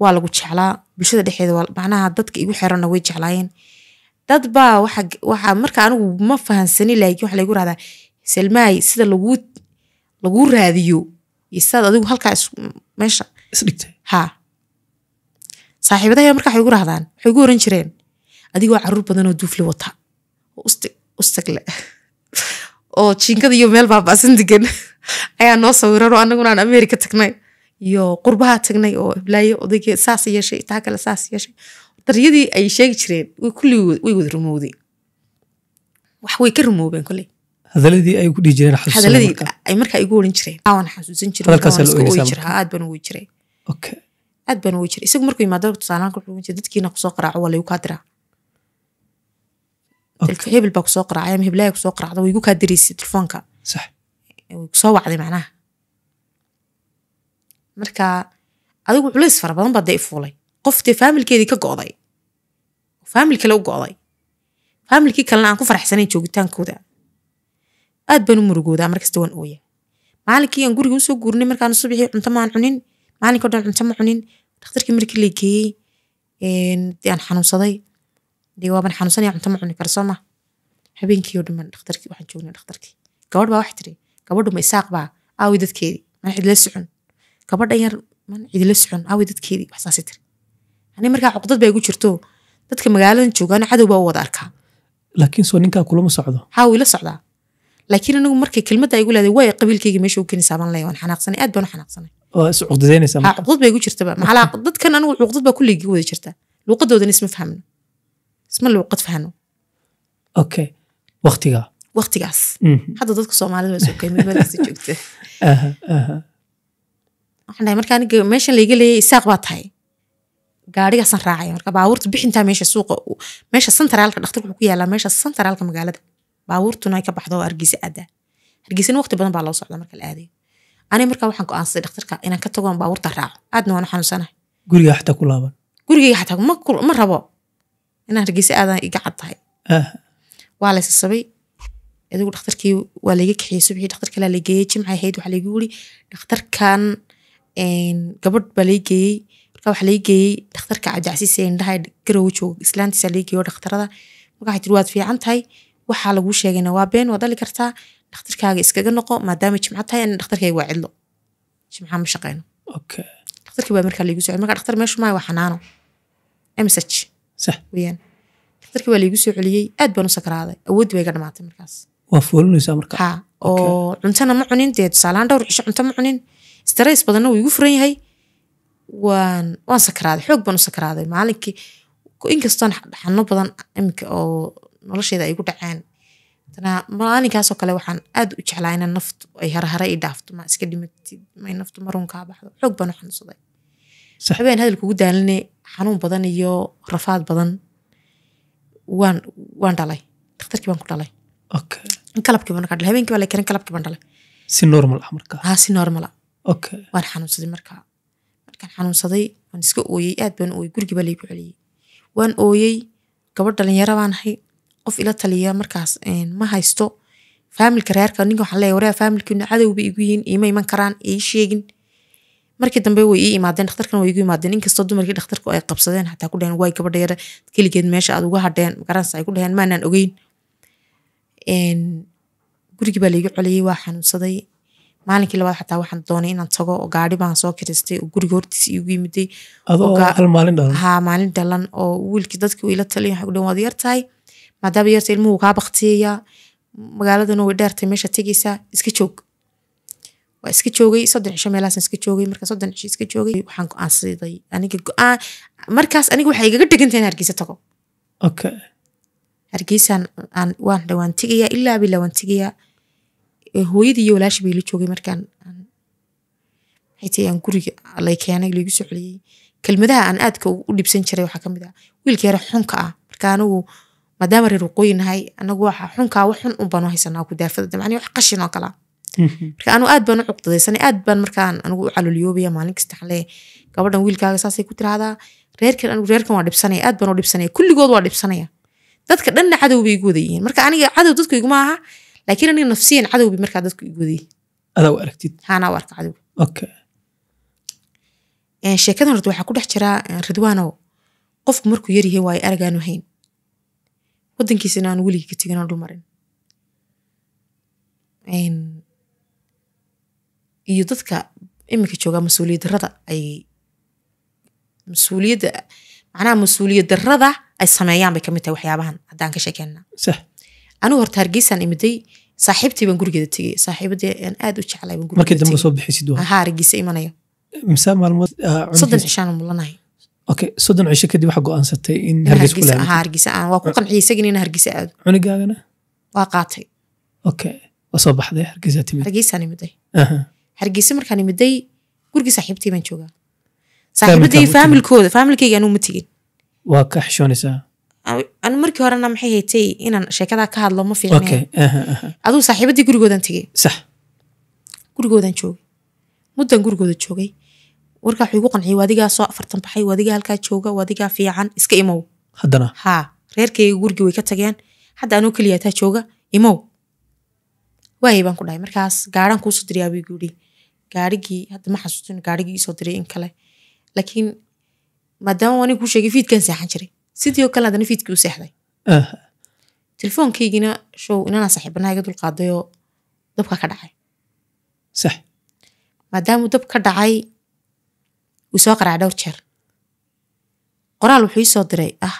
[SPEAKER 1] waa lagu jeclaa bulshada dhexeeda macnaha dadka igu xerana way jeclaayeen dad baa waxaa marka anigu ma fahansani laakiin waxaa laygu rahdaa selmahay sida lagu laguu raadiyo iyo sidaad adigu halkaa meesha ha saaxiibadahay marka waxay gu rahdaan waxay ugu oran jireen adigoo caruur badanoo duufli wata oo ustagle oo jiinkada iyo meel baabaasan degan ayaa noo sawiran oo anaguna aan america tagnay iyo qurbaha tagnay oo hiblaayo odag saas yeeshay taa kale saas yeeshay daryadii ay sheegi jireen kulligii way wada rumowday wax way ka rumoobeen koley
[SPEAKER 2] hadaladii ay ku dhihi jireen hadaladii
[SPEAKER 1] ay marka igu oran jireen waan xasuusan jiray baan uogi jiray aad baan uogi jiray isagu markuu yimaado tusaalaan wuxuu ogan jiray dadkiina kusoo qaraaco waa laygu kaa diraa hebel baa kusoo qaraacay ama heblaaya kusoo qaraacda way kaa diraysay telefoonka kusoo wacday macnaha marka adigu culays fara badan baa dee ifuulay dee faamilkeedii ka go'day faamil kale u go'day faamilkii kalena aan ku faraxsanayn joogitaankooda aad baan u murugoodaa markasta waan ooya maalinkii aan guriga usoo guurnay markaan subaxii cunto maan cunin maalinko dhan cunto ma cunin dhakhtarkii markii la geeyey aan xanuunsaday dee waabaan xanuunsanaya cunto ma cuni karo soo ma habeenkii oo dhan dhakhtarkii waxaan joognay dhakhtarkii gabadh baa wax tiri gabadhu ma isaaq baa aawi dadkeedii mana cidla socon gabadha yar man cidla socon aawi dadkeedii wax saasay tiri ani markaa cuqdad baa igu jirto dadka magaalada joogaana cadow baa u wada arkaa
[SPEAKER 2] laakiin soo ninkaa kulama socdo
[SPEAKER 1] haa wiila socdaa laakiin anigu markay kelmadda igu leeday way qabiilkayga meesha u keni saaban leh waan xanaaqsanay aad baan u xanaaqsanay cuqdad baa igu jirtaba maxalaa dadkan anigu cuqdad baa kulliga wada jirta luuqadoodana isma fahmno isma luuqad fahno
[SPEAKER 2] okay waqtiga
[SPEAKER 1] waqtigaas hadda dadka soomaalida waa sokay meelkasta joogta waxaan dhahay marka aniga meeshan layga leeyay isaaq baa tahay gaarigaasaan raacaya marka baabuurta bixintaa meesha suuqa meesha santaraalka dhakhtarka wuxuu ku yaalaa meesha santaraalka magaalada baabuurtuna ay ka baxdo oo hargeysa aada hargeysana waqti badan baa loo socda marka la aadayo ani markaa waxaan go-aansaday dhakhtarka inaan ka tagoon baabuurta raaco aadna waana xanuunsanahay
[SPEAKER 2] guriga xataa ku laaban
[SPEAKER 1] guriga xataa ma rabo inaan hargeysa aadan iga cad tahay waa la sasabay adigu dhakhtarkii waa layga kaxiyey subxii dhakhtar kalaa la jimcay ahayd waxaa laygu wuri dhakhtarkan gabadh baa lay geeyey markaa waxaa lay geeyey dhakhtarka cabdicasiis ee indhaha garowa jooga islaantiisaa lay geeyo dhakhtarada markaa waxay tiri waad fiican tahay waxaa laguu sheegayna waa been waad dhali kartaa dhakhtarkaaga iskaga noqo maadaama jimca tahay ana dhakhtarkayga waa cidlo jimca ma shaqeyno dhakhtarkii baa markaa laigu soo marka dhakhtar meeshu maayo waa xanaano emsage weyaan dhakhtarkii baa laigu soo celiyey aad baan u sakaraaday awooddii baa iga dhamaatay markaas
[SPEAKER 2] waa foolinaysaa marka
[SPEAKER 1] ha oo cuntana ma cunin dee tusaalahaan dhowr cisho cunto ma cunin istarays badanna wuu igu furan yahay waan waan sakaraaday xoog baan u sakaraaday maalinkii inkastoon xano badan imika oo nolosheeda ay gu dhaceen maalinkaasoo kale waxaan aad u jeclaa ina naftu ay harahara i dhaafto ma iska dhimatid ma naftu marun baxdo xoog baan u xanuunsaday habeen hadal kugu daaline xanuun badan iyo rafaad badan waan dhalay daktarkii baan ku dhalay qalabkii baan kadhalay habeenkii baa la karin baan dhalay
[SPEAKER 2] si normal ah marka
[SPEAKER 1] ha ah, si normal ah waan xanuunsaday markaa markaan xanuunsaday waan iska ooyey aad baan ooyey gurigii baa laygu celiyey waan ooyey gabadh dhalinyaro baan ahay qof ila taliya markaas ma haysto faamilka reerka ninka waxaan leeyahay wareer faamilkiina cadow bay igu yihiin iima iman karaan ii sheegin markii dambe way ii imaadeen dhakhtarkan way igu imaadeen inkastoo dumarkii dhakhtarku ay qabsadeen xataa ku dhaheen waay gabadha keligeed meesha aad uga hadheen magarans ay ku dhaheen maanaan ogeyn gurigii baa laigu celiyey waa xanuunsaday maalinkii labaad xataa waxaan doonay inaan tago oo gaari baan soo kiristay oo guriga hortiisa iigu yimiday maalin dhalan oo wiilkii dadkii ila taliyan waxay ku dhaheen waad yartahay maadaama yarta ilmuhu kaa baktiyeyaa magaaladan way dheertay meesha tegeysaa iska joog waa iska joogay soddon cisho meelaas iska joogay marka soddon cisho iska joogay waxaan go-aansiiday aniga go-aan markaas aniga waxay igaga dhiganta in hargeysa tago okay hargeysaan aan waan dhawaan tegayaa ilaa bilaa waan tegayaa hooyadii iyo walaasha bay la joogay markaan waxay tahay aan guriga lay keenay laigu soo celiyey kelmadaha aan aadka u dhibsan jiray waxaa kamid ah wiilka yara xunka ah marka anigu maadaama reer waqooyi nahay anagu waxa xunkaa wax xun unbaanu haysanaa kudaafada damcani wax qashin oo kalea mhm. marka anu aad baan u cuqdadaysanay aad baan markaan anigu caloliyoobaya maalin kasta waxaan gabadhan wiilkaaga saasay ku tiraahdaa reerkan anigu reerkan waa dhibsanaya aad baan u dhibsanaya kulligood waa dhibsanaya dadka dhanna cadow bay igu yihiin marka aniga cadow dadku iguma aha laakiin aniga nafsiyan cadow markaa dadku igu yihiin adaa arka cadow sheekadan horta waxaa ku dhex jira ridwaanow qofku markuu yaryahay waayo aragaanu hayn wadankiisana aan weligii ka tegin aan dhulmarin iyo dadka iminka joogaa mas-uuliyad darada ayy mas-uuliyadda macnaha mas-uuliyad darada ay sameeyaan bay kamid tahay waxyaabahan haddaan ka sheekeyna anigu horta hargeysaan imiday saaxiibtii baan gurigeeda tegay saaxiibadii aan aad u jeclay baan gurigeeda tegay markii dambe soo bixisid waa hargeysa imanaya
[SPEAKER 2] misaa maalmood ah, soddon cishaan mulanahay okay soddon cisho kadib waxaa go-aansatay in hargeysa
[SPEAKER 1] ah, ah. ku qanciyaysagan in hargeysa ah aado cunigaagana waa qaatay
[SPEAKER 2] okay waa soo baxday hargeysa timid hargeysaa
[SPEAKER 1] nimiday hargeysa markaa nimiday gurigii saaxiibtay baan joogaa saaxiibaday faamilkooda faamilkayga ma tegin
[SPEAKER 2] waa ka xishoonaysaa
[SPEAKER 1] anu markii horena maxay haytay inaan sheekadaa ka hadlo ma fiicne aduu saaxiibadii gurigoodan tegay sax gurigoodaan joogay muddan gurigooda joogay warkaa wuxuu igu qanciyay waadigaa soo afartan baxay waadigaa halkaa jooga waadigaa fiican iska imow haddana haa reerkayga gurigii way ka tageen hadda anuu keliyaa jooga imow waayay baan ku dhahay markaas gaarhaan kuusoo dirayaa buu igu gaarigii hadda ma xasuustin gaarigii isoo diray in kale laakiin maadaama ani kuu sheegay fiidkan seexan jiray sidii oo kale haddana fiidkii u seexday eh. telefoonkaygina show inanaa saaxiibanaha iga dulqaadayoo dabka ka dhacay sax maadaamuu dab ka dhacay wuu soo qaraa dhowr jeer qoraal wuxuu isoo diray ah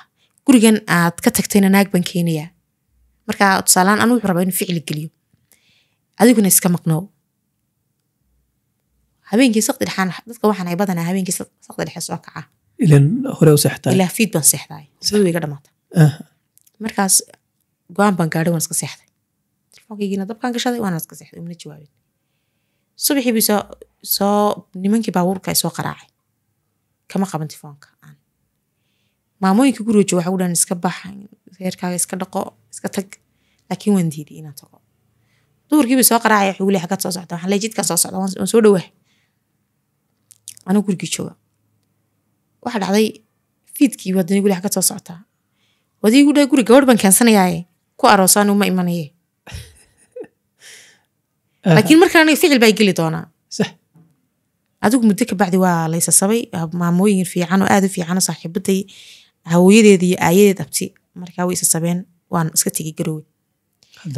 [SPEAKER 1] gurigan aad ka tagtayna naag baan keenayaa markaa tusaalahaan anu rabaa inuu ficli geliyo adiguna iska maqnow habeenkii sakdi dhexaan dadka waxaan ay badanaa habeenkii sakdi dhexe soo kaca ilan hore u ilaa fiid baan seexdaay sida iga dhamaata ah. markaas go-aan baan gaadhay waan iska seexday telefonkaygiina dabkaan gashaday waana iska seexday umana jawaabin subaxii bii soo soo nimankii baabuurka ay soo qaraacay kama qaban tifoonka aan maamooyinka guriga jooga waxaa ku dhahan iska bax reerkaaga iska dhaqo iska tag laakiin waan diiday inaan tago duhurkiiba soo qaraacaya xugule xagad soo socda waxaan leey jidkaa soo socda waan soo dhowaa anuu gurigii jooga waxaa dhacday fiidkii haddana gule xagad soo soctaa wadii gu dhahay guri gabadh baan keensanayaaye ku aroosaanu ma imanaye laakiin markaan ficil baa geli doonaa adigu muddo kabacdi waa laysa sabay maamooyin fiican oo aad u fiicano saaxiibaday hawooyadeeda iyo aayadeed abti markaa way isa sabeen waan iska tegay garoowe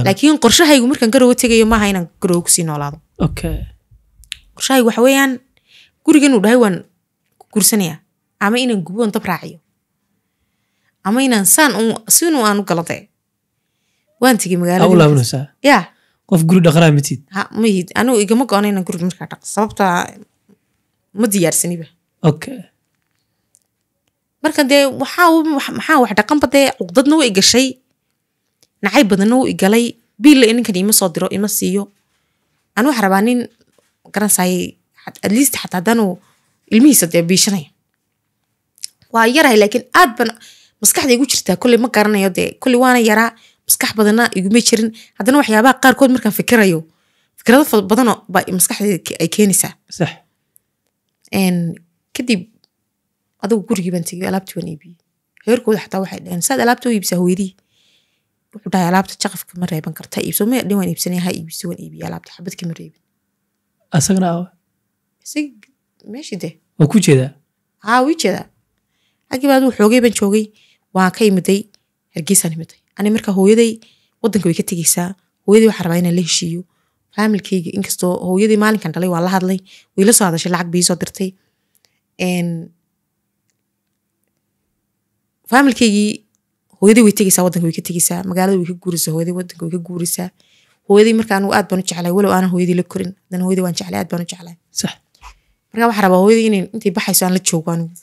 [SPEAKER 1] laakiin qorshahaygu markaan garowe tegayo maaha inaan garoowe kusii noolaado qorshahaygu waxa weeyaan guriga inuu dhahay waan guursanayaa ama inaan guboon dab raaciyo ama inaan saan sinu aan u galade waan tegay magaalada yaa
[SPEAKER 2] qof guri dhaqanaa matid
[SPEAKER 1] mahid anigu igama go-ono inaan guriga markaa dhaqo sababta ma diyaarsaniba marka dee maxaa wax dhaqanba dee cuqdadna wa igashay nacay badanna wuu igalay biilla ninkan ima soo diro ima siiyo aan waxa rabaa nin garansaaye atleast xataa hadaanu ilmihiisa dee biishanaya waa yarahay laakiin aad baan maskaxda igu jirtaa kolley ma garanayo dee kolley waana yaraa maskax badanna iguma jirin haddana waxyaabaha qaarkood markaan fikirayo fikrado badanoo baa maskaxdeeda ay keenaysaa kadib adugu gurigii baan tegey alaabtii waan iibiyey reerkooda xataa waxay dhaheen saad alaabta u iibsaa hooyadii wuxuu dhahay alaabta caqafka ma reeban karta iibso maya dhin waan iibsanay ha iibiso waan iibiyey alaabta xabad kama reebin asagana awa isag meeshii dee waa ku jeedaa haa wii jeedaa xaggii baa adigu xoogay baan joogay waan ka imiday hargeysaan imiday ani markaa hooyaday waddanka way ka tegeysaa hooyaday waxaa rabaa inaan la heshiiyo faamilkeyga inkastoo hooyadii maalinkan dhalay waa la hadlay wayla soo hadashay lacag biisoo dirtay faamilkeygii hooyadii way tegeysaa wadanka way ka tegeysaa magaalada way ka guureysaa hooyadii wadanka way ka guureysaa hooyadii marka anigu aad baan u jeclay walow aanan hooyadii la korin haddana hooyadii waan jeclay aad baan u jeclay marka waxaa rabaa hooyadii inay intay baxayso aan la joogo anigu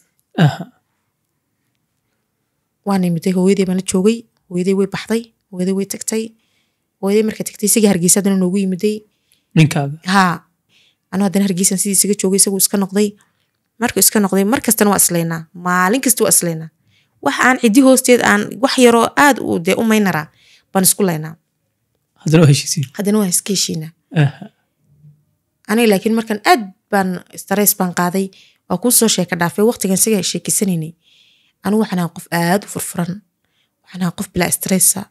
[SPEAKER 1] waan imitay hooyadii baan la joogay hooyadii way baxday hooyadii way tagtay hooyadey marka tagtay isaga hargeysa haddana noogu yimiday haa anuu haddana hargeysan sidii isaga joogay isagu iska noqday markuu iska noqday mar kastana waa islaynaa maalin kasta waa islaynaa wax aan cidi hoosteed aan wax yaroo aad u dee u maynaraa baan isku laynaa haddana waan iska heshiinaa aniga laakiin markan aad baan stareys baan qaaday waa kuu soo sheeka dhaafay waqtigan isaga sheekisanaynay anigu waxaan ahaa qof aad u furfuran waxaan ahaa qof bilaa stressa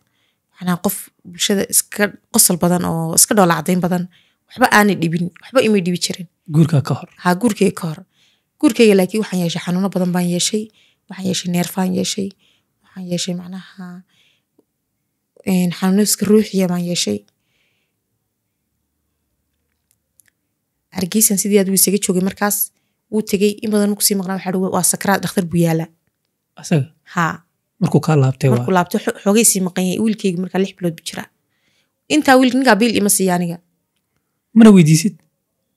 [SPEAKER 1] manaa qof bulshada iska qosol badan oo iska dhoola cadayn badan waxba aanay dhibin waxba imay dhibi jirin guurkaa ka hor ha guurkeyga ka hor guurkeyga laakiin waxaan yeeshay xanuuno badan baan yeeshay waxaan yeeshay neerfaan yeeshay waxaan yeeshay macnaha xanuuno ruuxiya baan yeeshay hargeysan sidii aad wuu isaga joogay markaas wuu tegey in badan markusii maqnaa waxa waa sakraad dhakhtar buu yaalaa asaga haa
[SPEAKER 2] markuu kaa laabtay markuu
[SPEAKER 1] laabtay xoogay sii maqan yahay wiilkayga markaa lix bilood bu jiraa intaa wiilka ninkaa biil ima siiya aniga mana weydiisid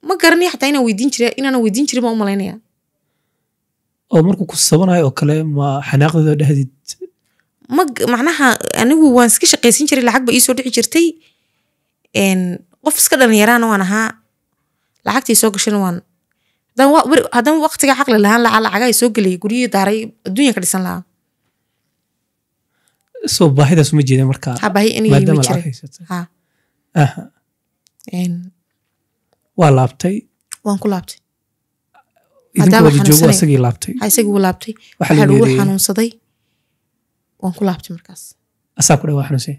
[SPEAKER 1] ma garanaya xataa inaan weydiin jira inaanan weydiin jirin baan u malaynaya
[SPEAKER 2] oo markuu ku sabanayo oo kale ma xanaaqdeeda dhahdid
[SPEAKER 1] ma macnaha anigu waan iska shaqaysan jiray lacag ba iisoo dhici jirtay qof iska dhalinyaraana waan ahaa lacagtii soo gashana waan haddaan waqtiga caqli lahaan lacaga soo gelay guryihi daaray adduunya ka dhisan lahaa
[SPEAKER 2] soo baahidaas uma jeeda waa laabtay
[SPEAKER 1] waan ku laabtay isagii laabtay isagii laabtay waxaa lagu xanuunsaday waan ku laabtay markaas
[SPEAKER 2] asaa ku dha waa xanuunsan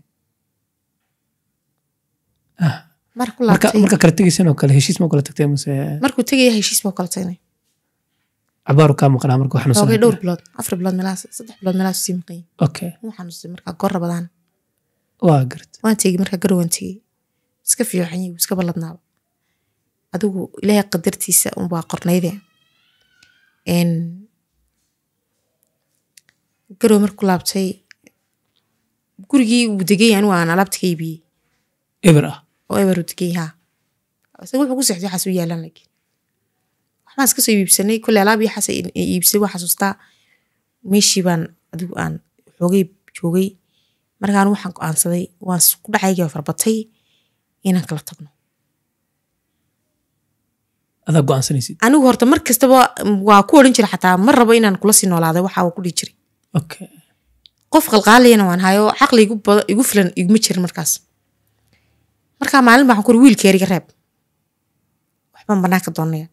[SPEAKER 1] marka kala
[SPEAKER 2] tegayseen oo kale heshiis ma kala tagtay mase
[SPEAKER 1] markuu tegaya heshiis baa kala tagnay
[SPEAKER 2] cabaaru kaa maqnaa marka wax bilood
[SPEAKER 1] afar bilood meelaha saddex bilood meelaha sii maqay okay wuu xanuunsan marka goor rabadaan waa garta waan tegey marka gar waan tegey iska fiican yihiin iska balladnaaba adigu ilaahay qadartiisa un qornayde garow marku laabtay gurigii uu degay anigu aan alaabta ka iibiyey eber ah oo eber uu degay haa wuxuu ku seexday waxaas u yaalan laakiin waxbaan iska iibsanay kole alaab yaxaas iibsay waa xasuustaa meeshii baan adigu aan xoogay joogay markaan waxaan go-aansaday waan ku dhacayga farbatay inaan kala tagno
[SPEAKER 2] adaa go-aansanaysid
[SPEAKER 1] anigu horta mar kastaba waa ku odhan jira xataa ma rabo inaan kula sii noolaada waxa waa ku dhihi jiray qof qalqaaliyana waan hayo caqli igu filan iguma jirin markaas markaa maalin baan ku uri wiilka eriga reeb waxbaan banaanka doonaya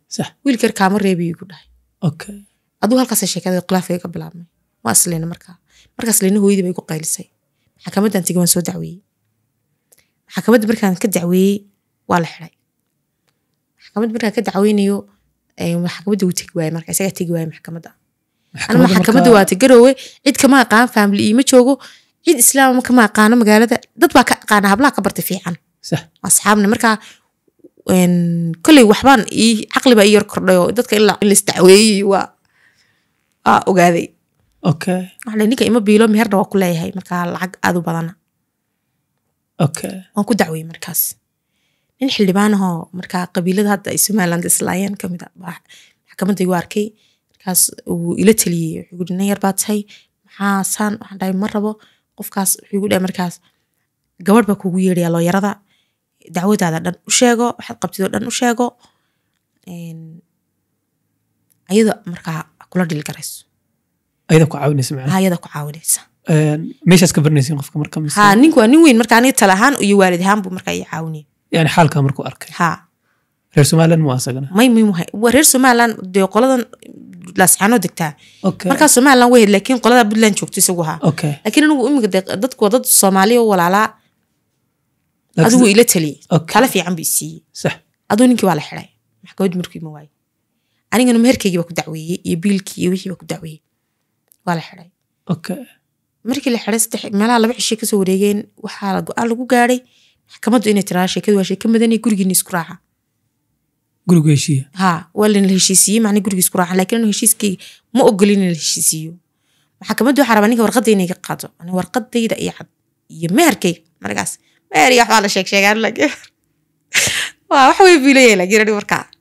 [SPEAKER 1] wiilka yar kaama reebiy igu dhahay aduu halkaasa sheekada khilaafkaga ka bilaabmay waa asliina markaa markaas liina hooyadii ba igu qaylisay maxakamaddan tigi waan soo dacweeyey maxakamadda markaan ka dacweeyey waa la xiday maxakamadda markaan ka dacweynayo eh, maxakamadda wuu tegi waaye marka isagaa tegi waaye maxkamadda ana maxkamadda waa tigaroowe cid kama aqaan faamili iima joogo cid islaama kama aqaano magaalada dad baa ka aqaana hablaha ka barta fiican asxaabna markaa koley waxbaan i caqli baa ii yar kordhayo dadka in la isdacweeyey waa aa ogaaday waxaale ninka ima biilo meherna waa ku leeyahay markaa lacag aad u badana waan ku dacweyey markaas nin xildhibaanahoo markaa qabiilada hadda somaliland islaayeen kamid a maxkamaddii u arkay markaas wuu ila teliyey wuxuu uri nin yar baa tahay maxaa saan waxaan dhahay ma rabo qofkaas wuxuu igu dhahay markaas gabadh baa kugu yeedhayaa looyarada dacwadaada dhan u sheego waxaad qabtid oo dhan u sheego ayada markaa kula dhilgarayso
[SPEAKER 2] ayada ku caawinaysa macnaha ayada ku caawinaysa meeshaas ka baranaysiin qofka
[SPEAKER 1] marka ha ninku waa nin weyn marka aniga tala ahaan iyo waalid ahaan buu markaa ii caawinaya
[SPEAKER 2] yani xaalkaa markuu arkay ha reer somaliland mu asagana
[SPEAKER 1] may muhiim wahay reer somaliland dee qoladan laasxaanoo degtaa markaa somaliland way lakin qolada puntland joogto isagu ahaa laakiin anigu iminka dadku waa dad soomaaliya walaalaa aduguu ila taliyey tala fiican buu isiiyey aduu ninkii waa la xiday maxkamad markii ma waay anigana meherkeygii baa ku dacweeyey iyo biilkii iyo wixii baa ku dacweeyey waa la xiday markii la xiday saddex meelaha laba cishay kasoo wareegeen waxaa la go-aan lagu gaadhay maxkamaddu inay tiraa sheekadu waa sheeka madani gurigiina isku raaca gurigu heshiiya ha waa lana heshiisiiyey macna guriga isku raacan laakiin anu heshiiskayga ma ogolin in la heshiisiiyo maxkamaddu waxaa rabaa ninka warqadda inay qaado ani warqadayda iyo cad iyo meherkayga markaas eriga waxbaa la sheeg sheegaan lakiin waa wax way biilayay lakiin ani markaa